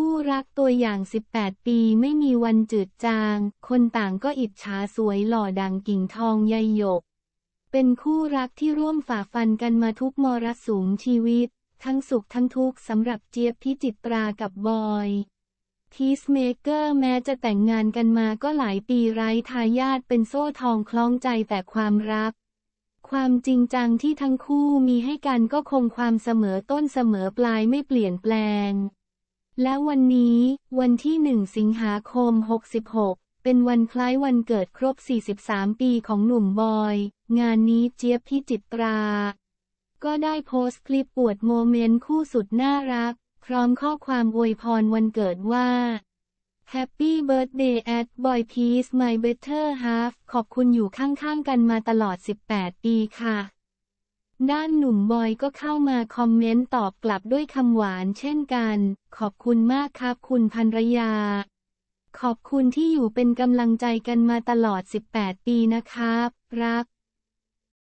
คู่รักตัวอย่าง 18 ปีไม่มีวันจืดจาง คนต่างก็อิจฉาสวยหล่อดังกิ่งทองใยหยก เป็นคู่รักที่ร่วมฝ่าฟันกันมาทุกมรสูงชีวิต ทั้งสุขทั้งทุกข์สำหรับเจี๊ยบพิจิตรากับบอยพีซเมเกอร์แม้จะแต่งงานกันมาก็หลายปีไร้ทายาทเป็นโซ่ทองคล้องใจแต่ความรักความจริงจังที่ทั้งคู่มีให้กันก็คงความเสมอต้นเสมอปลายไม่เปลี่ยนแปลงและวันนี้ วันที่ 1 สิงหาคม 66 เป็นวันคล้ายวันเกิดครบ 43 ปีของหนุ่มบอย งานนี้เจี๊ยบพิจิตรา ก็ได้โพสต์คลิปปวดโมเมนต์คู่สุดน่ารัก พร้อมข้อความอวยพรวันเกิดว่า Happy Birthday at Boy Peace My Better Half ขอบคุณอยู่ข้างๆกันมาตลอด 18 ปีค่ะด้านหนุ่มบอยก็เข้ามาคอมเมนต์ตอบกลับด้วยคำหวานเช่นกัน ขอบคุณมากครับคุณภรรยา ขอบคุณที่อยู่เป็นกำลังใจกันมาตลอด 18 ปีนะครับ รัก